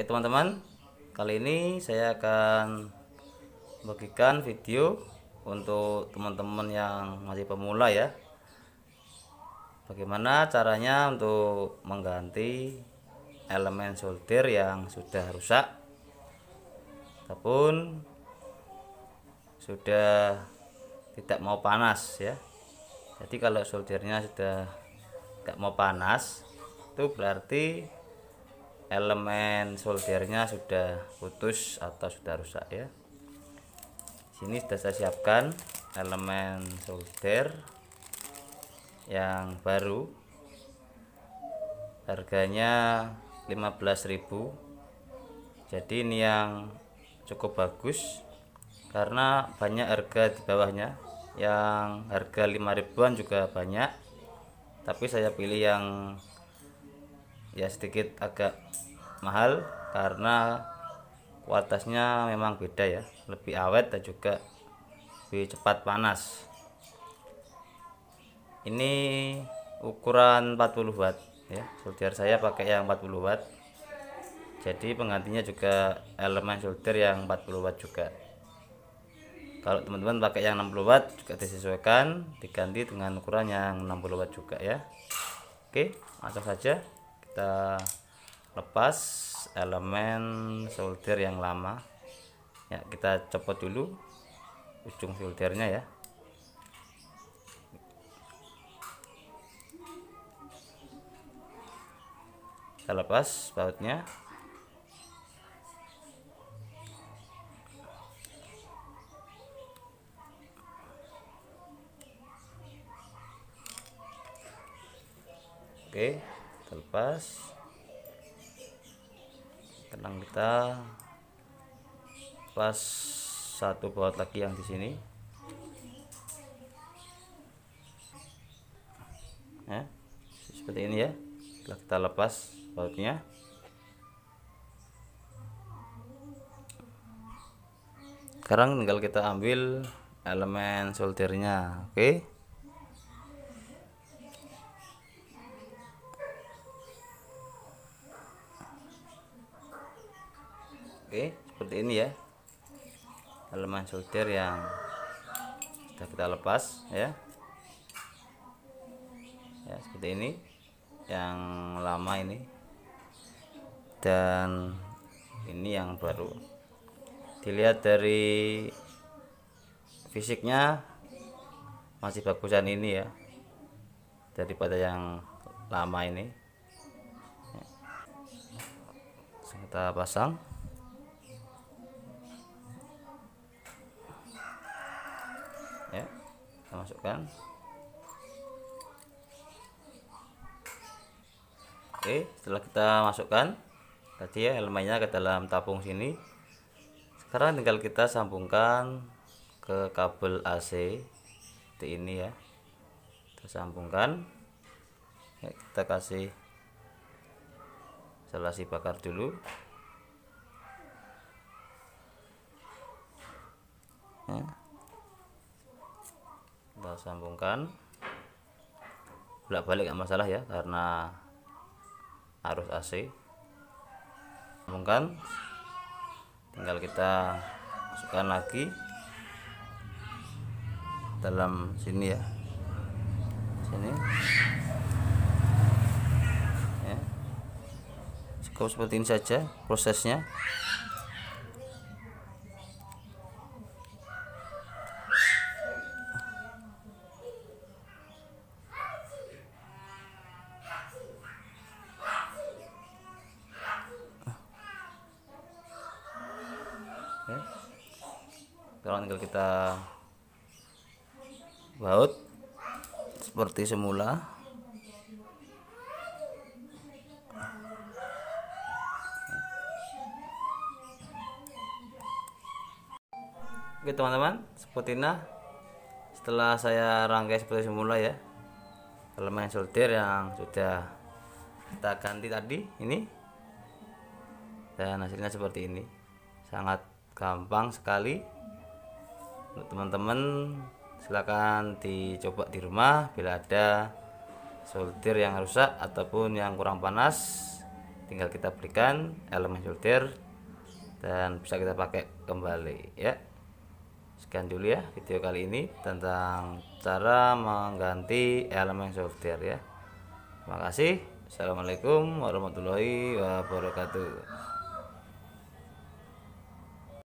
Oke teman-teman, kali ini saya akan bagikan video untuk teman-teman yang masih pemula ya. Bagaimana caranya untuk mengganti elemen solder yang sudah rusak ataupun sudah tidak mau panas ya. Jadi kalau soldernya sudah tidak mau panas itu berarti elemen soldernya sudah putus atau sudah rusak ya sini sudah saya siapkan elemen solder yang baru harganya 15.000 jadi ini yang cukup bagus karena banyak harga di bawahnya yang harga 5 ribuan juga banyak tapi saya pilih yang ya sedikit agak mahal karena kualitasnya memang beda ya lebih awet dan juga lebih cepat panas ini ukuran 40 watt ya solder saya pakai yang 40 watt jadi penggantinya juga elemen solder yang 40 watt juga kalau teman-teman pakai yang 60 watt juga disesuaikan diganti dengan ukuran yang 60 watt juga ya oke langsung saja kita lepas elemen solder yang lama ya kita copot dulu ujung soldernya ya kita lepas bautnya oke kita lepas tenang kita pas satu baut lagi yang di sini ya seperti ini ya setelah kita lepas bautnya sekarang tinggal kita ambil elemen soldernya oke okay? Oke seperti ini ya elemen solder yang sudah kita lepas ya ya seperti ini yang lama ini dan ini yang baru dilihat dari fisiknya masih bagusan ini ya daripada yang lama ini ya. kita pasang kita masukkan oke setelah kita masukkan tadi ya elemennya ke dalam tabung sini sekarang tinggal kita sambungkan ke kabel AC seperti ini ya kita sambungkan ya, kita kasih selasi bakar dulu ya sambungkan bolak balik nggak masalah ya karena arus AC sambungkan tinggal kita masukkan lagi dalam sini ya sini ya cukup seperti ini saja prosesnya sekarang tinggal kita baut seperti semula Oke teman-teman, seperti ini setelah saya rangkai seperti semula ya elemen solder yang sudah kita ganti tadi ini dan hasilnya seperti ini sangat gampang sekali untuk teman-teman silakan dicoba di rumah bila ada solder yang rusak ataupun yang kurang panas tinggal kita berikan elemen solder dan bisa kita pakai kembali ya sekian dulu ya video kali ini tentang cara mengganti elemen solder ya terima kasih assalamualaikum warahmatullahi wabarakatuh